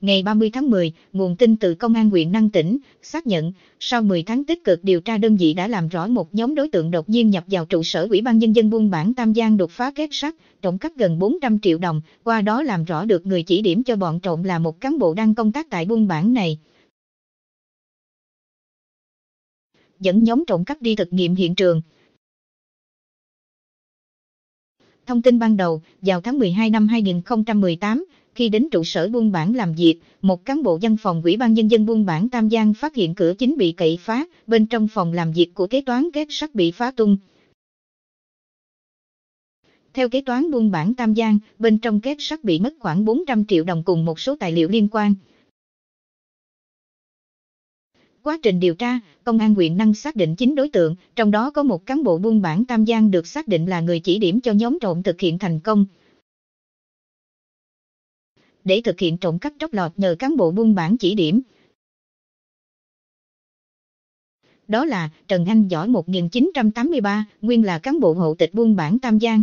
Ngày 30 tháng 10, nguồn tin từ Công an huyện Năng Tỉnh xác nhận, sau 10 tháng tích cực điều tra đơn vị đã làm rõ một nhóm đối tượng đột nhiên nhập vào trụ sở Ủy ban Nhân dân buôn bản Tam Giang đột phá kết sắt, trộm cắp gần 400 triệu đồng, qua đó làm rõ được người chỉ điểm cho bọn trộm là một cán bộ đang công tác tại buôn bản này. Dẫn nhóm trộm cắp đi thực nghiệm hiện trường. Thông tin ban đầu, vào tháng 12 năm 2018, khi đến trụ sở buôn bản làm việc, một cán bộ văn phòng Ủy ban Nhân dân buôn bản Tam Giang phát hiện cửa chính bị cậy phá, bên trong phòng làm việc của kế toán két sắt bị phá tung. Theo kế toán buôn bản Tam Giang, bên trong két sắt bị mất khoảng 400 triệu đồng cùng một số tài liệu liên quan. Quá trình điều tra, công an huyện năng xác định 9 đối tượng, trong đó có một cán bộ buôn bản Tam Giang được xác định là người chỉ điểm cho nhóm trộm thực hiện thành công để thực hiện trộm cắp tróc lọt nhờ cán bộ buôn bản chỉ điểm. Đó là Trần Anh Giỏi 1983, nguyên là cán bộ hậu tịch buôn bản Tam Giang,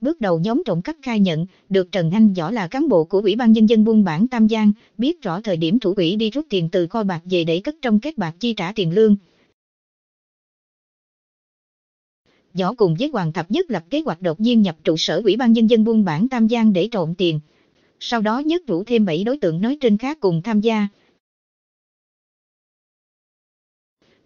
Bước đầu nhóm trộm cắp khai nhận, được Trần Anh Võ là cán bộ của Ủy ban Nhân dân buôn bản Tam Giang, biết rõ thời điểm thủ quỹ đi rút tiền từ kho bạc về để cất trong kết bạc chi trả tiền lương. Võ cùng với Hoàng Thập Nhất lập kế hoạch đột nhiên nhập trụ sở Ủy ban Nhân dân buôn bản Tam Giang để trộm tiền. Sau đó nhất rủ thêm 7 đối tượng nói trên khác cùng tham gia,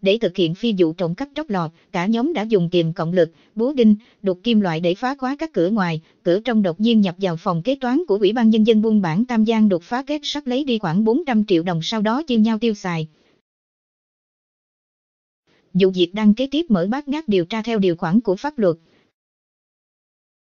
Để thực hiện phi vụ trộm cắp chóc lọt, cả nhóm đã dùng kiềm cộng lực, búa đinh, đục kim loại để phá khóa các cửa ngoài, cửa trong đột nhiên nhập vào phòng kế toán của Ủy ban Nhân dân buôn bản Tam Giang đột phá kết sắt lấy đi khoảng 400 triệu đồng sau đó chia nhau tiêu xài. Vụ việc đang kế tiếp mở bát ngát điều tra theo điều khoản của pháp luật.